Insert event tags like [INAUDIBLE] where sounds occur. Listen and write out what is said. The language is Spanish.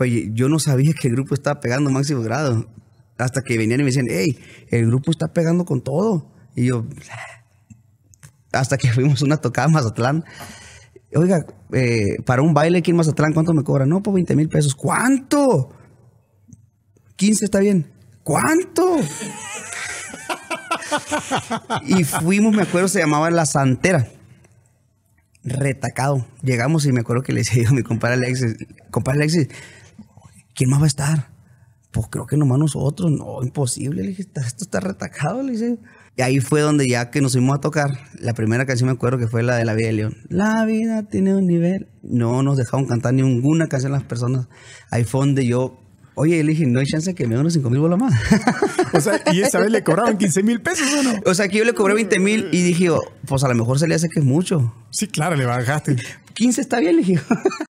Pues yo no sabía que el grupo estaba pegando máximo grado. Hasta que venían y me decían, hey, el grupo está pegando con todo. Y yo, ah". hasta que [LAUGHS] fuimos una tocada a Mazatlán. Oiga, eh, para un baile aquí en Mazatlán, ¿cuánto me cobran? No, por pues, 20 mil pesos. ¿Cuánto? 15 está bien. ¿Cuánto? [LAUGHS] y fuimos, me acuerdo, se llamaba La Santera. Retacado. Llegamos y me acuerdo que le decía a mi compadre Alexis, compadre Alexis, ¿quién más va a estar? Pues creo que nomás nosotros, no, imposible, le dije, esto está retacado, le dije. Y ahí fue donde ya que nos fuimos a tocar, la primera canción me acuerdo que fue la de La Vida de León. La vida tiene un nivel. No nos dejaron cantar ninguna canción las personas. Ahí fue donde yo Oye, le dije, no hay chance que me den unos 5 mil bolas más. [LAUGHS] O sea, y esa vez le cobraban 15 mil pesos, ¿o no? O sea, que yo le cobré 20 mil y dije, oh, pues a lo mejor se le hace que es mucho. Sí, claro, le bajaste. 15 está bien, le dije. [LAUGHS]